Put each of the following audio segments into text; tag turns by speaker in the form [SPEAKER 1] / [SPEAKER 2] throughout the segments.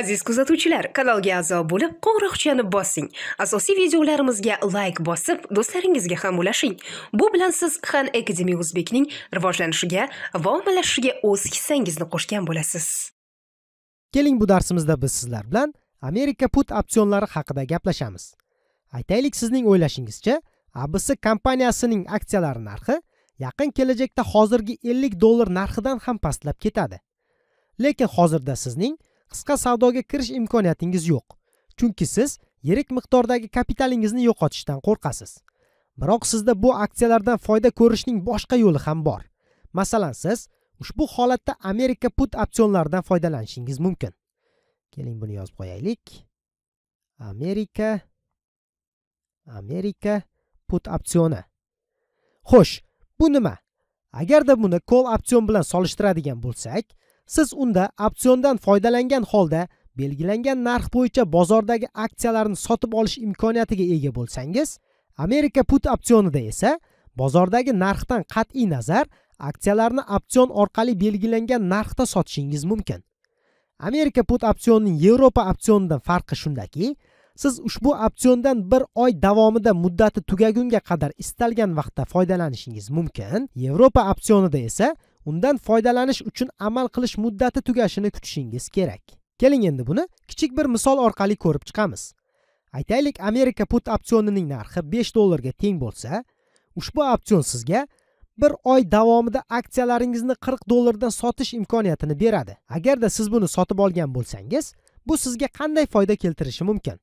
[SPEAKER 1] aziz kuzatuvchilar kanalga a'zo bo'lib qo'ng'iroqchani bossing asosiy videolarimizga layk bosib do'stlaringizga ham ulashing bu bilan siz han akademi o'zbekning rivojlanishiga va ommalashishiga o'z hissangizni qo'shgan bo'lasiz keling bu darsimizda biz sizlar bilan amerika put opsionlari haqida gaplashamiz aytaylik sizning o'ylashingizcha abs kompaniyasining aksiyalari narxi yaqin kelajakda hozirgi 50 dollar narxidan ham pastlab ketadi lekin hozirda sizning qisqa savdoga kirish imkoniyatingiz yo'q chunki siz yirik miqdordagi kapitalingizni yo'qotishdan qo'rqasiz biroq sizda bu aksiyalardan foyda ko'rishning boshqa yo'li ham bor masalan siz ushbu holatda amerika put opsionlaridan foydalanishingiz mumkin keling buni yozib qo'yaylik amerika amerika put opsioni xo'sh bu nima agarda buni kol opsion bilan solishtiradigan bo'lsak Siz unda opsiondan foydalangan holda belgilangan narx bo'yicha bozordagi aksiyalarni sotib olish imkoniyatiga ega bo'lsangiz, Amerika put opsionida esa bozordagi narxdan qat'iy nazar aksiyalarni opsion orqali belgilangan narxda sotishingiz mumkin. Amerika put opsionining Yevropa opsionidan farqi shundaki, siz ushbu opsiondan bir oy davomida muddati tugagunga qadar istalgan vaqtda foydalanishingiz mumkin yevropa opsionida esa undan foydalanish uchun amal qilish muddati tugashini kutishingiz kerak keling endi buni kichik bir misol orqali ko'rib chiqamiz aytaylik amerika put opsionining narxi 5 dollarga teng bo'lsa ushbu opsion sizga bir oy davomida aksiyalaringizni 40 dollardan sotish imkoniyatini beradi agarda siz buni sotib olgan bo'lsangiz bu sizga qanday foyda keltirishi mumkin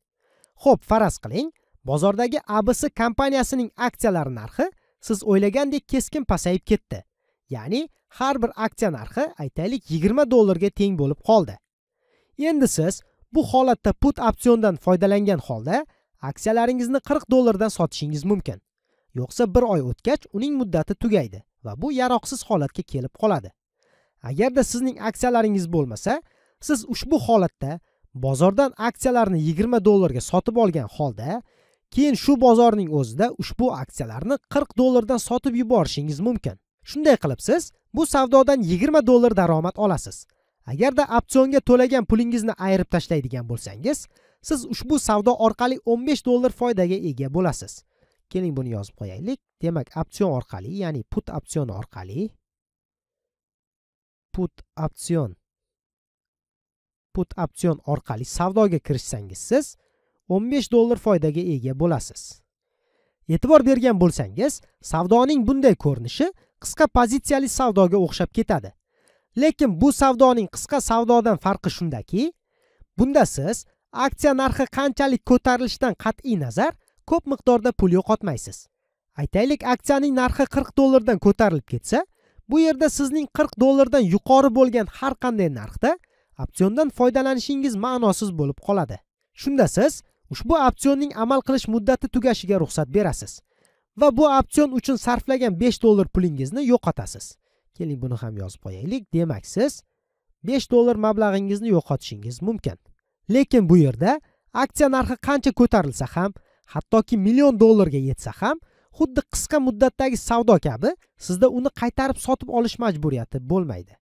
[SPEAKER 1] Xo'p, faraz qiling bozordagi abs kompaniyasining aksiyalari narxi siz o'ylagandek keskin pasayib ketdi ya'ni har bir aksiya narxi aytaylik 20 dollarga teng bo'lib qoldi endi siz bu holatda put opsiondan foydalangan holda aksiyalaringizni 40 dollardan sotishingiz mumkin yo'qsa bir oy o'tgach uning muddati tugaydi va bu yaroqsiz holatga kelib qoladi agarda sizning aksiyalaringiz bo'lmasa siz ushbu holatda bozordan aksiyalarni 20 dollarga sotib olgan holda keyin shu bozorning o'zida ushbu aksiyalarni 40 dollardan sotib yuborishingiz mumkin shunday qilib siz bu savdodan 20 dollar daromad olasiz agarda opsionga to'lagan pulingizni ayirib tashlaydigan bo'lsangiz siz ushbu savdo orqali 15 dollar foydaga ega bo'lasiz keling buni yozib qo'yaylik demak opsion orqali ya'ni put opsioni orqali put opsion put opsion orqali savdoga kirishsangiz siz 15 dollar foydaga ega bo'lasiz e'tibor bergan bo'lsangiz savdoning bunday ko'rinishi qisqa pozitsiyali savdoga o'xshab ketadi lekin bu savdoning qisqa savdodan farqi shundaki bunda siz aksiya narxi qanchalik ko'tarilishidan qat'iy nazar ko'p miqdorda pul yo'qotmaysiz aytaylik aksiyaning narxi 40 dollardan ko'tarilib ketsa bu yerda sizning 40 dollardan yuqori bo'lgan har qanday narxda opsiondan foydalanishingiz ma'nosiz bo'lib qoladi shunda siz ushbu opsionning amal qilish muddati tugashiga ruxsat berasiz va bu opsion uchun sarflagan 5 dollar pulingizni yo'qotasiz keling buni ham yozib qo'yaylik demak siz 5 dollar mablag'ingizni yo'qotishingiz mumkin lekin bu yerda aksiya narxi qancha ko'tarilsa ham hattoki million dollarga yetsa ham xuddi qisqa muddatdagi savdo kabi sizda uni qaytarib sotib olish majburiyati bo'lmaydi